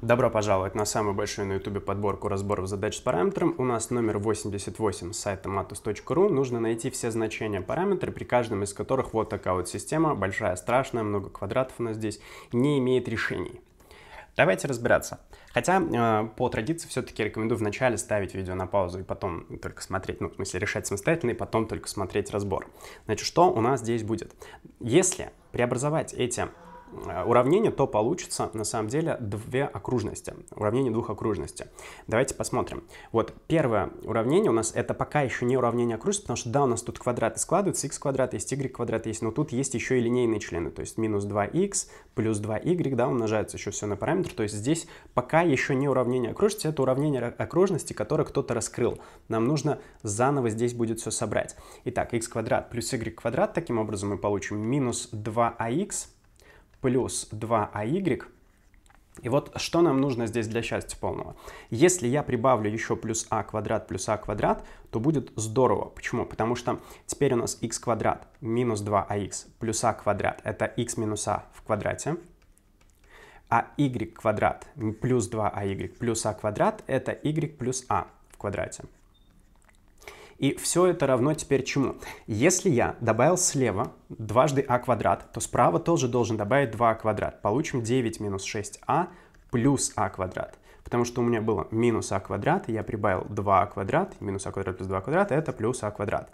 Добро пожаловать на самую большую на YouTube подборку разборов задач с параметром. У нас номер 88 с сайта matus.ru. Нужно найти все значения параметра, при каждом из которых вот такая вот система, большая, страшная, много квадратов у нас здесь, не имеет решений. Давайте разбираться. Хотя э, по традиции все-таки рекомендую вначале ставить видео на паузу и потом только смотреть, ну, в смысле, решать самостоятельно и потом только смотреть разбор. Значит, что у нас здесь будет? Если преобразовать эти Э, уравнение, то получится на самом деле две окружности, уравнение двух окружностей. Давайте посмотрим. Вот первое уравнение у нас это пока еще не уравнение окружности, потому что да, у нас тут квадраты складываются, x квадрат есть, y квадрат есть, но тут есть еще и линейные члены, то есть минус 2x плюс 2y, да, умножается еще все на параметр, то есть здесь пока еще не уравнение окружности, это уравнение окружности, которое кто-то раскрыл. Нам нужно заново здесь будет все собрать. Итак, x квадрат плюс y квадрат, таким образом мы получим минус 2ax плюс 2 y а И вот что нам нужно здесь для счастья полного? Если я прибавлю еще плюс а квадрат плюс а квадрат, то будет здорово. Почему? Потому что теперь у нас x квадрат минус 2 x а плюс а квадрат. Это x минус а в квадрате. А y квадрат плюс 2 y а плюс а квадрат это y плюс а в квадрате. И все это равно теперь чему? Если я добавил слева дважды а квадрат, то справа тоже должен добавить 2а а квадрат. Получим 9 минус 6а плюс а квадрат. Потому что у меня было минус а квадрат, и я прибавил 2а а квадрат, минус а квадрат плюс 2 а квадрат, это плюс а квадрат.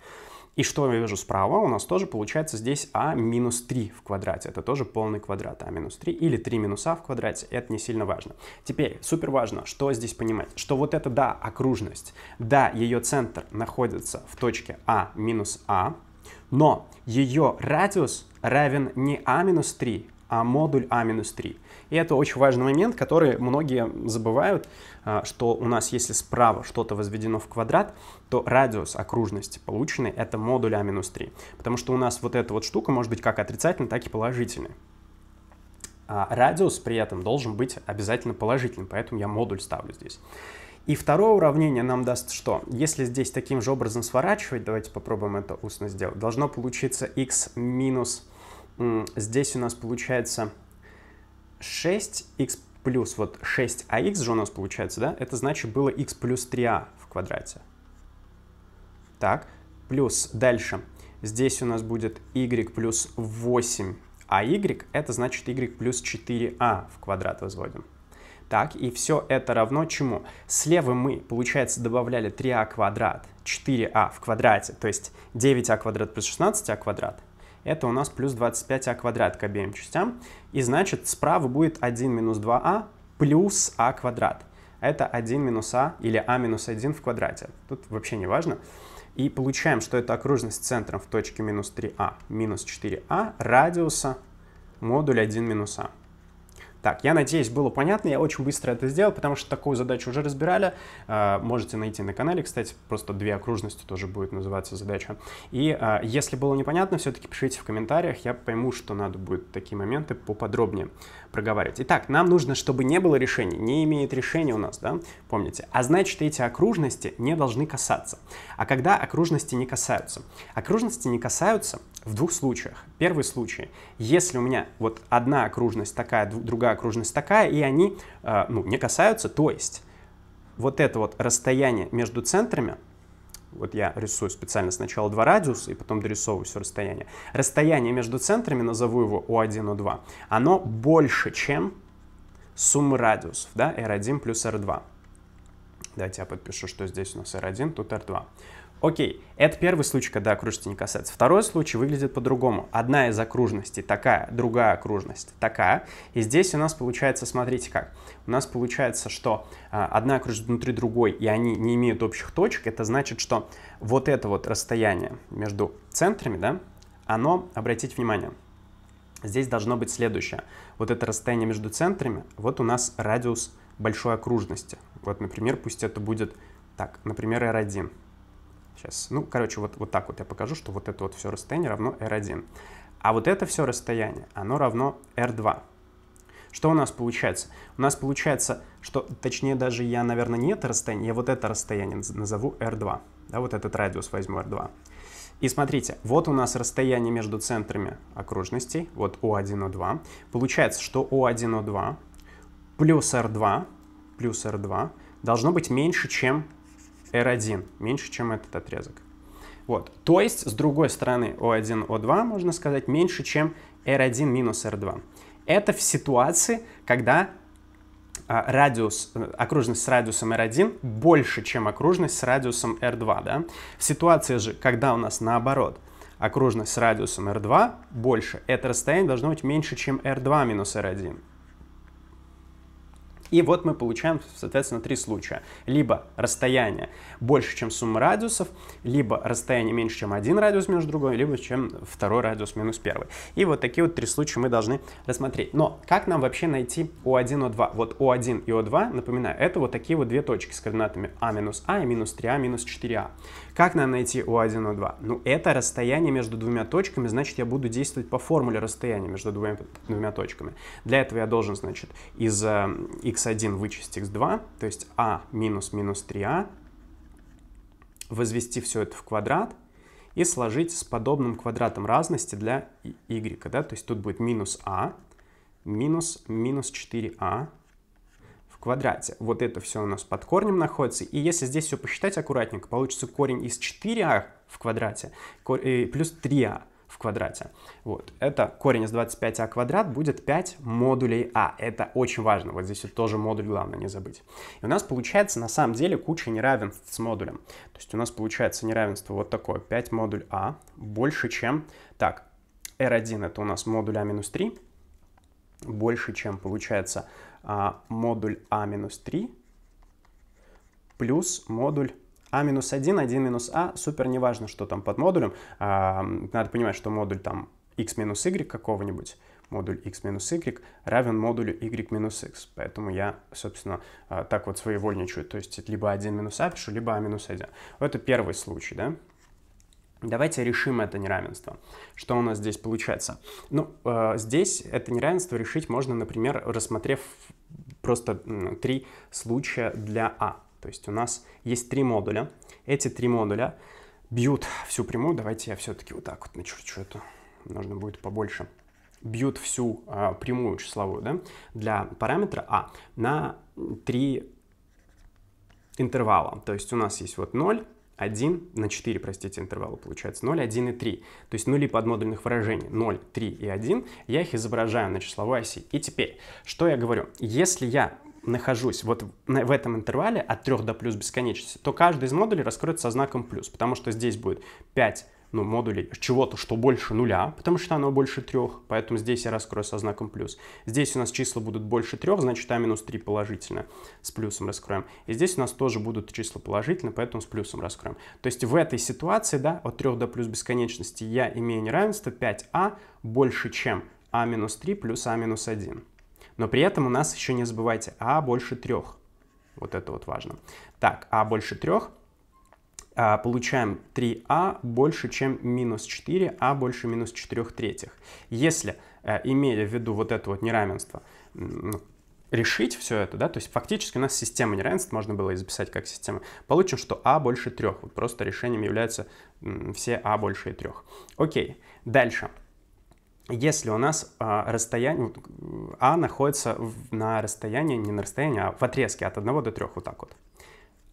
И что я вижу справа? У нас тоже получается здесь а минус 3 в квадрате. Это тоже полный квадрат а минус 3 или 3 минус а в квадрате. Это не сильно важно. Теперь супер важно, что здесь понимать. Что вот это, да, окружность. Да, ее центр находится в точке а минус а. Но ее радиус равен не а минус 3, а, модуль А-3. И это очень важный момент, который многие забывают, а, что у нас, если справа что-то возведено в квадрат, то радиус окружности полученный это модуль А-3. Потому что у нас вот эта вот штука может быть как отрицательной, так и положительной. А радиус при этом должен быть обязательно положительным, поэтому я модуль ставлю здесь. И второе уравнение нам даст что? Если здесь таким же образом сворачивать, давайте попробуем это устно сделать, должно получиться x минус здесь у нас получается 6 x плюс вот 6ax же у нас получается, да? Это значит было x плюс 3a а в квадрате. Так, плюс дальше. Здесь у нас будет y плюс 8 а y это значит y плюс 4 a а в квадрат возводим. Так, и все это равно чему? Слева мы, получается, добавляли 3а квадрат, 4а в квадрате, то есть 9а квадрат плюс 16а квадрат это у нас плюс 25а квадрат к обеим частям. И значит, справа будет 1 минус 2а а плюс а квадрат. Это 1 минус а или а минус 1 в квадрате. Тут вообще не важно. И получаем, что это окружность с центром в точке минус 3а минус 4а радиуса модуль 1 минус а. Так, я надеюсь, было понятно, я очень быстро это сделал, потому что такую задачу уже разбирали. А, можете найти на канале, кстати, просто две окружности тоже будет называться задача. И а, если было непонятно, все-таки пишите в комментариях, я пойму, что надо будет такие моменты поподробнее проговаривать. Итак, нам нужно, чтобы не было решения, не имеет решения у нас, да, помните? А значит, эти окружности не должны касаться. А когда окружности не касаются? Окружности не касаются, в двух случаях. Первый случай, если у меня вот одна окружность такая, другая окружность такая, и они э, ну, не касаются, то есть вот это вот расстояние между центрами, вот я рисую специально сначала два радиуса и потом дорисовываю все расстояние. Расстояние между центрами, назову его O1, O2, оно больше, чем сумма радиусов, да, R1 плюс R2. Давайте я подпишу, что здесь у нас R1, тут R2. Окей, это первый случай, когда окружности не касается. Второй случай выглядит по-другому. Одна из окружностей такая, другая окружность такая. И здесь у нас получается, смотрите как. У нас получается, что а, одна окружность внутри другой, и они не имеют общих точек. Это значит, что вот это вот расстояние между центрами, да, оно, обратите внимание, здесь должно быть следующее. Вот это расстояние между центрами, вот у нас радиус большой окружности. Вот, например, пусть это будет так, например, R1. Сейчас, ну, короче, вот, вот так вот я покажу, что вот это вот все расстояние равно R1. А вот это все расстояние, оно равно R2. Что у нас получается? У нас получается, что, точнее, даже я, наверное, не это расстояние, я вот это расстояние назову R2. Да, вот этот радиус возьму R2. И смотрите, вот у нас расстояние между центрами окружностей, вот O1, O2. Получается, что O1, O2 плюс R2, плюс R2 должно быть меньше, чем R1, меньше, чем этот отрезок. Вот. То есть, с другой стороны, O1, O2, можно сказать, меньше, чем R1 минус R2. Это в ситуации, когда а, радиус, э, окружность с радиусом R1 больше, чем окружность с радиусом R2. Да? Ситуация же, когда у нас наоборот, окружность с радиусом R2 больше, это расстояние должно быть меньше, чем R2 минус R1. И вот мы получаем, соответственно, три случая. Либо расстояние больше, чем сумма радиусов, либо расстояние меньше, чем один радиус между другой, либо чем второй радиус минус первый. И вот такие вот три случая мы должны рассмотреть. Но как нам вообще найти о 1 о 2 Вот о 1 и о 2 напоминаю, это вот такие вот две точки с координатами А минус А и минус 3А минус 4А. Как нам найти U1 у U2? Ну, это расстояние между двумя точками, значит, я буду действовать по формуле расстояния между двумя, двумя точками. Для этого я должен, значит, из x1 э, вычесть x2, то есть a а минус минус 3a, а, возвести все это в квадрат и сложить с подобным квадратом разности для y, да, то есть тут будет минус a, а минус минус 4a квадрате. Вот это все у нас под корнем находится. И если здесь все посчитать аккуратненько, получится корень из 4а в квадрате э, плюс 3а в квадрате. Вот. Это корень из 25а квадрат будет 5 модулей а. Это очень важно. Вот здесь вот тоже модуль главное не забыть. И у нас получается на самом деле куча неравенств с модулем. То есть у нас получается неравенство вот такое. 5 модуль а больше чем... Так, r1 это у нас модуль а минус 3 больше чем получается а, модуль А-3 плюс модуль А-1, минус 1 минус А, супер неважно, что там под модулем. А, надо понимать, что модуль там x минус y какого-нибудь, модуль x минус y равен модулю y минус x. Поэтому я, собственно, а, так вот своевольничаю. То есть либо 1 минус а пишу, либо а минус 1. Это первый случай, да? Давайте решим это неравенство. Что у нас здесь получается? Ну, э, здесь это неравенство решить можно, например, рассмотрев просто м, три случая для А. То есть у нас есть три модуля. Эти три модуля бьют всю прямую. Давайте я все-таки вот так вот начерчу это. Нужно будет побольше. Бьют всю э, прямую числовую, да, для параметра А на три интервала. То есть у нас есть вот 0, 1 на 4, простите, интервала получается 0, 1 и 3. То есть нули подмодульных выражений 0, 3 и 1, я их изображаю на числовой оси. И теперь, что я говорю? Если я нахожусь вот в этом интервале от 3 до плюс бесконечности, то каждый из модулей раскроется со знаком плюс, потому что здесь будет 5 ну, модулей чего-то, что больше нуля, потому что оно больше трех, поэтому здесь я раскрою со знаком плюс. Здесь у нас числа будут больше трех, значит а минус 3 положительно, с плюсом раскроем. И здесь у нас тоже будут числа положительные, поэтому с плюсом раскроем. То есть в этой ситуации, да, от 3 до плюс бесконечности я имею неравенство 5а больше чем а минус 3 плюс а минус 1. Но при этом у нас еще не забывайте а больше трех. Вот это вот важно. Так, а больше трех — а, получаем 3а больше, чем минус 4а больше минус 4 третьих. Если, э, имея в виду вот это вот неравенство, ну, решить все это, да, то есть фактически у нас система неравенств, можно было и записать как система, получим, что а больше 3. Вот просто решением являются все а больше 3. Окей, дальше. Если у нас а, расстояние, а находится в, на расстоянии, не на расстоянии, а в отрезке от 1 до 3, вот так вот.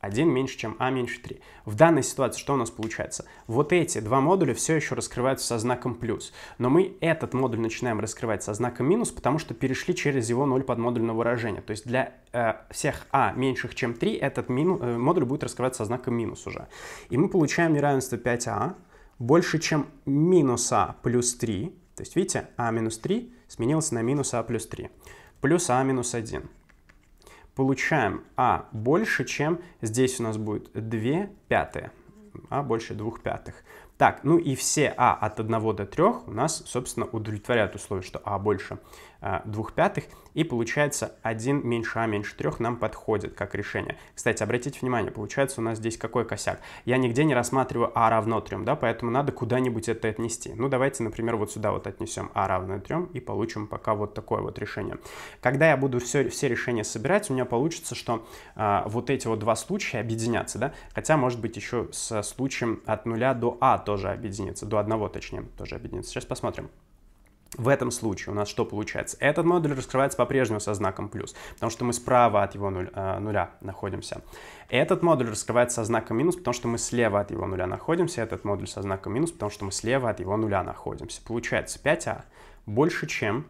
1 меньше, чем а меньше 3. В данной ситуации что у нас получается? Вот эти два модуля все еще раскрываются со знаком плюс, но мы этот модуль начинаем раскрывать со знаком минус, потому что перешли через его 0 подмодульное выражение. То есть для э, всех а меньших, чем 3 этот мину, э, модуль будет раскрываться со знаком минус уже. И мы получаем неравенство 5а больше, чем минус а плюс 3. То есть видите, а минус 3 сменилось на минус а плюс 3 плюс а минус 1 получаем А больше, чем здесь у нас будет 2 пятые, А больше 2 пятых. Так, ну и все А от 1 до 3 у нас, собственно, удовлетворяют условие, что А больше а, двух пятых, и получается один меньше а меньше трех нам подходит как решение. Кстати, обратите внимание, получается у нас здесь какой косяк? Я нигде не рассматриваю а равно трем, да, поэтому надо куда-нибудь это отнести. Ну, давайте, например, вот сюда вот отнесем а равно трем и получим пока вот такое вот решение. Когда я буду все, все решения собирать, у меня получится, что а, вот эти вот два случая объединятся, да, хотя, может быть, еще со случаем от нуля до а тоже объединится, до одного точнее тоже объединится. Сейчас посмотрим. В этом случае у нас что получается? Этот модуль раскрывается по-прежнему со знаком плюс, потому что мы справа от его нуль, э, нуля находимся. Этот модуль раскрывается со знаком минус, потому что мы слева от его нуля находимся. Этот модуль со знаком минус, потому что мы слева от его нуля находимся. Получается 5а больше, чем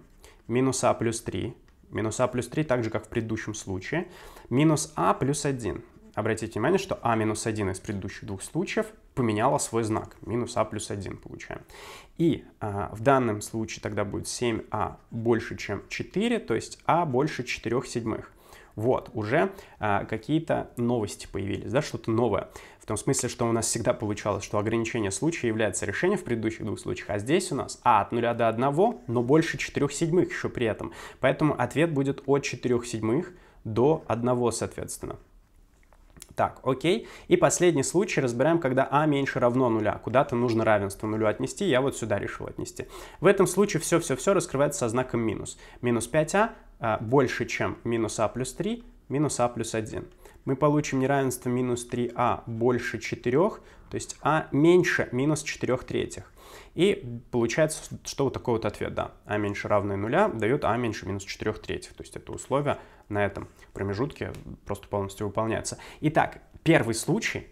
минус а плюс 3. Минус а плюс 3, так же, как в предыдущем случае. Минус а плюс 1. Обратите внимание, что а минус 1 из предыдущих двух случаев поменяла свой знак, минус а плюс 1 получаем. И а, в данном случае тогда будет 7а больше, чем 4, то есть а больше 4 седьмых. Вот, уже а, какие-то новости появились, да, что-то новое. В том смысле, что у нас всегда получалось, что ограничение случая является решением в предыдущих двух случаях, а здесь у нас а от 0 до 1, но больше 4 седьмых еще при этом. Поэтому ответ будет от 4 седьмых до 1, соответственно. Так, окей. И последний случай разбираем, когда а меньше равно нуля. Куда-то нужно равенство нулю отнести, я вот сюда решил отнести. В этом случае все-все-все раскрывается со знаком минус. Минус 5а а, больше, чем минус а плюс 3, минус а плюс 1. Мы получим неравенство минус 3а больше 4, то есть А меньше минус 4 третьих. И получается, что вот такой вот ответ, да, А меньше равное нуля дает А меньше минус 4 третьих, то есть это условие на этом промежутке просто полностью выполняется. Итак, первый случай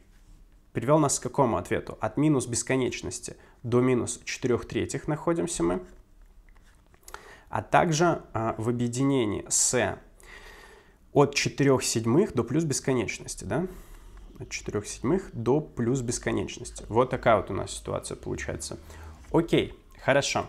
привел нас к какому ответу? От минус бесконечности до минус 4 третьих находимся мы, а также а, в объединении с от 4 седьмых до плюс бесконечности, да, от 4 седьмых до плюс бесконечности. Вот такая вот у нас ситуация получается. Окей, хорошо.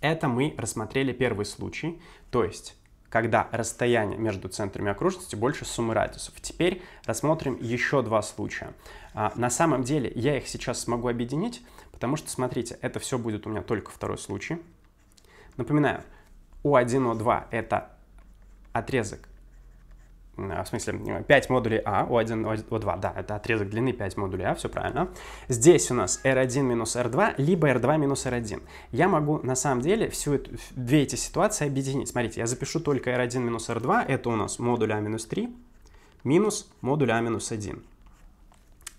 Это мы рассмотрели первый случай, то есть когда расстояние между центрами окружности больше суммы радиусов. Теперь рассмотрим еще два случая. А, на самом деле я их сейчас смогу объединить, потому что, смотрите, это все будет у меня только второй случай. Напоминаю, У1, О2 — это отрезок а, в смысле, 5 э, модулей А, O1, O2, да, это отрезок длины 5 модулей А, все правильно. Здесь у нас R1 минус R2, либо R2 минус R1. Я могу, на самом деле, всю эту, две эти ситуации объединить. Смотрите, я запишу только R1 минус R2, это у нас модуль А минус 3, минус модуль А минус 1.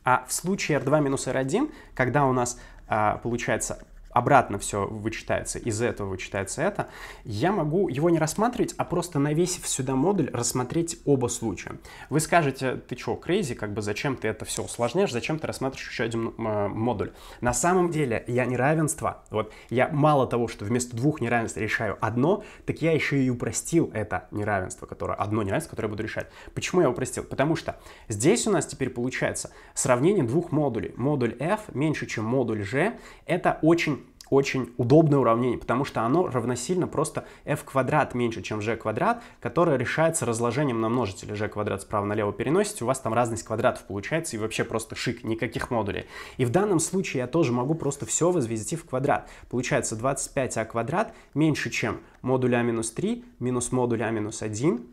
А в случае R2 минус R1, когда у нас а, получается обратно все вычитается, из этого вычитается это, я могу его не рассматривать, а просто навесив сюда модуль, рассмотреть оба случая. Вы скажете, ты чё, крейзи, как бы зачем ты это все усложняешь, зачем ты рассматриваешь еще один э, модуль? На самом деле я неравенство, вот я мало того, что вместо двух неравенств решаю одно, так я еще и упростил это неравенство, которое, одно неравенство, которое я буду решать. Почему я упростил? Потому что здесь у нас теперь получается сравнение двух модулей. Модуль f меньше, чем модуль g, это очень очень удобное уравнение, потому что оно равносильно просто f квадрат меньше, чем g квадрат, которое решается разложением на множители. g квадрат справа налево переносить, у вас там разность квадратов получается, и вообще просто шик, никаких модулей. И в данном случае я тоже могу просто все возвести в квадрат. Получается 25а квадрат меньше, чем модуль а минус 3 минус модуль а минус 1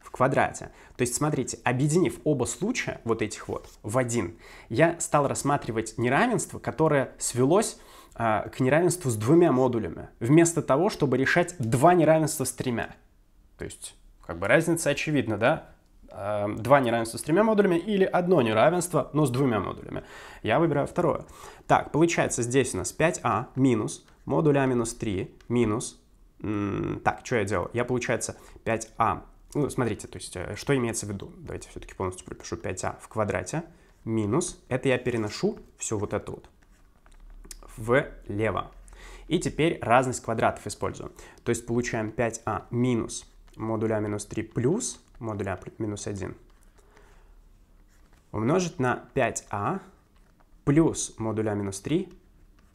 в квадрате. То есть, смотрите, объединив оба случая, вот этих вот, в один, я стал рассматривать неравенство, которое свелось а, к неравенству с двумя модулями, вместо того, чтобы решать два неравенства с тремя. То есть, как бы разница очевидна, да? А, два неравенства с тремя модулями или одно неравенство, но с двумя модулями. Я выбираю второе. Так, получается здесь у нас 5а минус модуль а минус 3 минус... Так, что я делал? Я, получается, 5а... Ну, смотрите, то есть, э, что имеется в виду? Давайте все-таки полностью пропишу 5а в квадрате минус. Это я переношу все вот это вот влево. И теперь разность квадратов используем, То есть получаем 5а минус модуля минус 3 плюс модуля минус 1 умножить на 5а плюс модуля минус 3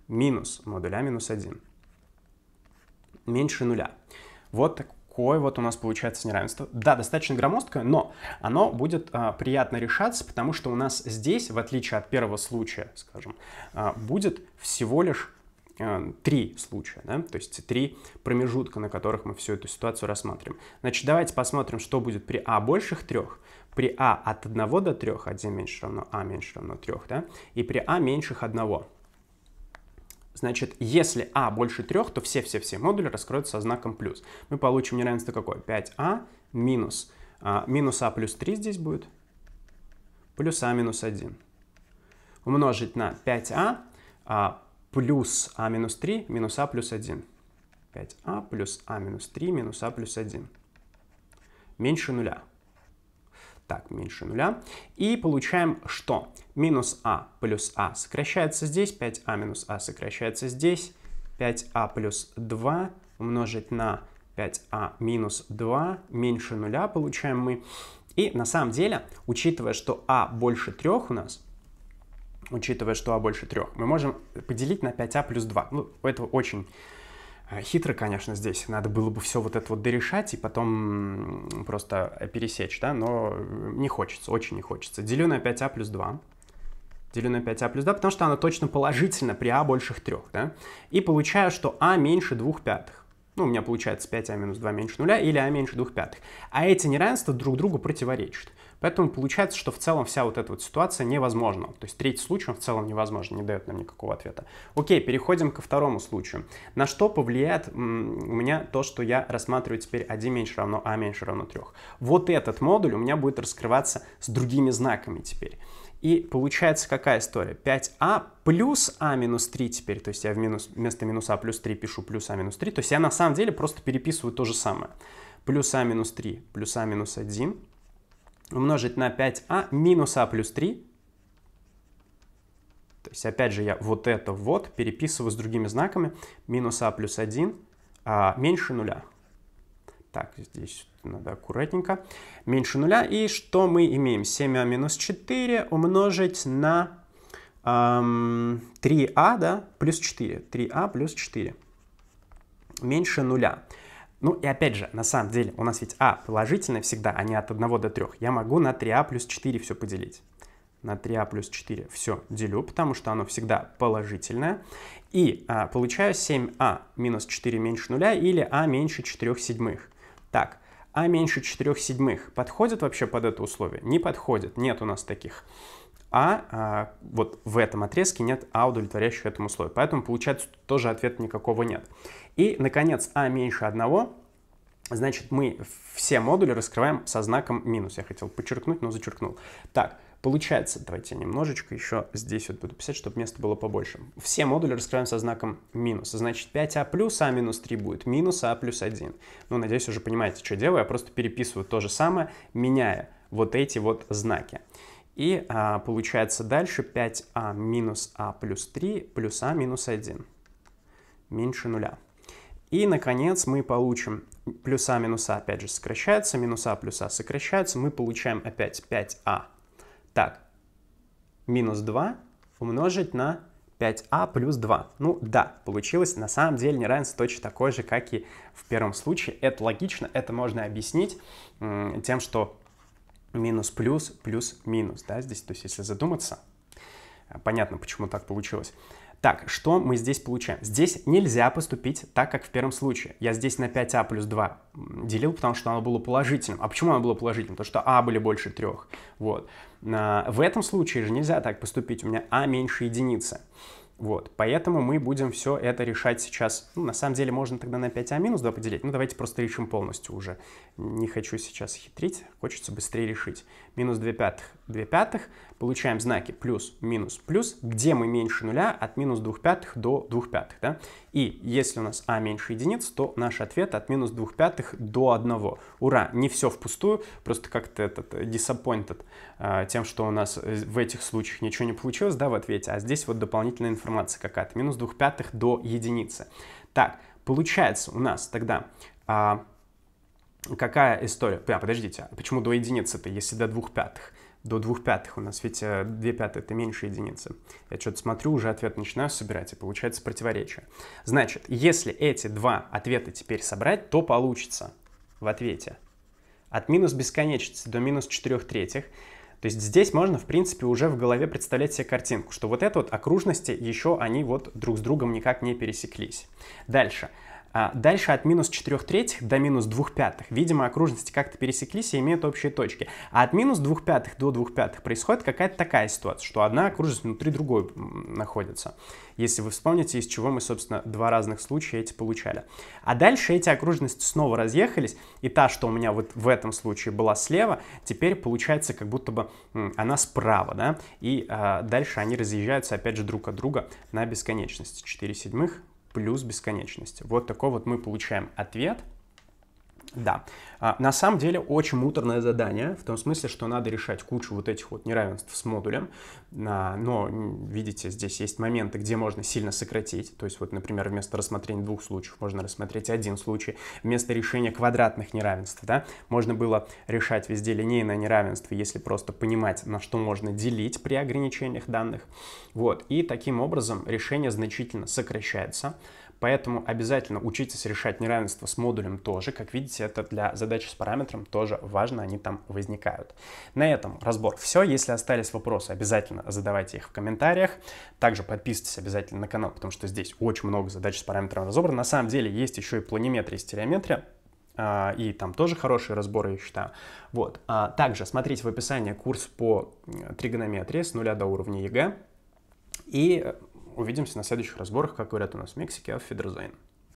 минус модуля минус 1 меньше нуля. Вот так, такое вот у нас получается неравенство. Да, достаточно громоздкое, но оно будет а, приятно решаться, потому что у нас здесь, в отличие от первого случая, скажем, а, будет всего лишь а, три случая, да? то есть три промежутка, на которых мы всю эту ситуацию рассматриваем. Значит, давайте посмотрим, что будет при а больших трех, при а от 1 до 3, 1 меньше равно а меньше равно 3, да? и при а меньших 1. Значит, если а больше 3, то все-все-все модули раскроются со знаком плюс. Мы получим неравенство какое? 5а минус. А, минус а плюс 3 здесь будет. Плюс а минус 1. Умножить на 5а а, плюс а минус 3 минус а плюс 1. 5а плюс а минус 3 минус а плюс 1. Меньше нуля так, меньше нуля. И получаем что? Минус а плюс а сокращается здесь, 5а минус а сокращается здесь, 5а плюс 2 умножить на 5а минус 2 меньше нуля получаем мы. И на самом деле, учитывая, что а больше 3 у нас, учитывая, что а больше 3, мы можем поделить на 5а плюс 2. Ну, это очень Э, хитро, конечно, здесь надо было бы все вот это вот дорешать и потом просто э, пересечь, да, но э, не хочется, очень не хочется. Делю на 5а плюс 2 делю на 5а плюс 2, потому что она точно положительно при а больше 3, да? И получаю, что а меньше 2 пятых. Ну, у меня получается 5а минус 2 меньше нуля или а меньше 2 пятых. А эти неравенства друг другу противоречат. Поэтому получается, что в целом вся вот эта вот ситуация невозможна. То есть третий случай он в целом невозможен, не дает нам никакого ответа. Окей, переходим ко второму случаю. На что повлияет у меня то, что я рассматриваю теперь 1 меньше равно а меньше равно 3. Вот этот модуль у меня будет раскрываться с другими знаками теперь. И получается какая история? 5а плюс а минус 3 теперь, то есть я в минус, вместо минус а плюс 3 пишу плюс а минус 3, то есть я на самом деле просто переписываю то же самое. Плюс а минус 3, плюс а минус 1, умножить на 5а минус а плюс 3. То есть, опять же, я вот это вот переписываю с другими знаками. Минус а плюс 1 а, меньше нуля. Так, здесь надо аккуратненько. Меньше нуля. И что мы имеем? 7а минус 4 умножить на эм, 3а да, плюс 4. 3а плюс 4 меньше нуля. Ну и опять же, на самом деле, у нас ведь а положительное всегда, а не от 1 до 3. Я могу на 3а плюс 4 все поделить. На 3а плюс 4 все делю, потому что оно всегда положительное. И а, получаю 7а минус 4 меньше нуля или а меньше 4 седьмых. Так, а меньше 4 седьмых подходит вообще под это условие? Не подходит, нет у нас таких. А, а вот в этом отрезке нет А, удовлетворяющего этому условию. Поэтому, получается, тоже ответа никакого нет. И, наконец, А меньше 1 Значит, мы все модули раскрываем со знаком минус. Я хотел подчеркнуть, но зачеркнул. Так, получается, давайте я немножечко еще здесь вот буду писать, чтобы места было побольше. Все модули раскрываем со знаком минус. Значит, 5а плюс а минус 3 будет минус а плюс 1. Ну, надеюсь, уже понимаете, что делаю. Я просто переписываю то же самое, меняя вот эти вот знаки. И а, получается дальше 5а минус а плюс 3 плюс а минус 1 меньше нуля. И, наконец, мы получим плюса-минуса, опять же, сокращаются, минуса-плюса сокращаются, мы получаем опять 5а. Так, минус 2 умножить на 5а плюс 2. Ну да, получилось на самом деле неравенство точно такое же, как и в первом случае. Это логично, это можно объяснить тем, что минус плюс, плюс минус, да, здесь, то есть если задуматься, а, понятно, почему так получилось. Так, что мы здесь получаем? Здесь нельзя поступить так, как в первом случае. Я здесь на 5а плюс 2 делил, потому что оно было положительным. А почему оно было положительным? Потому что а были больше трех. Вот. А, в этом случае же нельзя так поступить. У меня а меньше единицы. Вот, поэтому мы будем все это решать сейчас. Ну, на самом деле, можно тогда на 5а минус 2 поделить. Ну, давайте просто решим полностью уже. Не хочу сейчас хитрить, хочется быстрее решить. Минус 2 пятых. 2 пятых получаем знаки плюс, минус, плюс, где мы меньше нуля от минус 2 пятых до 2 пятых. Да? И если у нас а меньше единиц, то наш ответ от минус 2 пятых до 1. Ура, не все впустую, просто как-то этот э, disappointed э, тем, что у нас э, в этих случаях ничего не получилось да, в ответе, а здесь вот дополнительная информация какая-то, минус 2 пятых до единицы. Так, получается у нас тогда... А, какая история? А, подождите, а почему до единицы-то, если до двух пятых? до двух пятых у нас, ведь э, две пятые — это меньше единицы. Я что-то смотрю, уже ответ начинаю собирать, и получается противоречие. Значит, если эти два ответа теперь собрать, то получится в ответе от минус бесконечности до минус четырех третьих. То есть здесь можно, в принципе, уже в голове представлять себе картинку, что вот это вот окружности еще они вот друг с другом никак не пересеклись. Дальше. А, дальше от минус 4 третьих до минус 2 пятых, видимо, окружности как-то пересеклись и имеют общие точки. А от минус 2 пятых до 2 пятых происходит какая-то такая ситуация, что одна окружность внутри другой находится. Если вы вспомните, из чего мы, собственно, два разных случая эти получали. А дальше эти окружности снова разъехались, и та, что у меня вот в этом случае была слева, теперь получается как будто бы она справа, да, и э, дальше они разъезжаются опять же друг от друга на бесконечности 4 седьмых плюс бесконечность. Вот такой вот мы получаем ответ да. А, на самом деле очень муторное задание, в том смысле, что надо решать кучу вот этих вот неравенств с модулем. А, но, видите, здесь есть моменты, где можно сильно сократить. То есть, вот, например, вместо рассмотрения двух случаев можно рассмотреть один случай. Вместо решения квадратных неравенств, да, можно было решать везде линейное неравенство, если просто понимать, на что можно делить при ограничениях данных. Вот. И таким образом решение значительно сокращается. Поэтому обязательно учитесь решать неравенство с модулем тоже. Как видите, это для задач с параметром тоже важно, они там возникают. На этом разбор все. Если остались вопросы, обязательно задавайте их в комментариях. Также подписывайтесь обязательно на канал, потому что здесь очень много задач с параметром разобрано. На самом деле есть еще и планиметрия и стереометрия а, и там тоже хорошие разборы, я считаю. Вот. А, также смотрите в описании курс по э, тригонометрии с нуля до уровня ЕГЭ. И э, Увидимся на следующих разборах, как говорят у нас в Мексике, а в Федерзайн.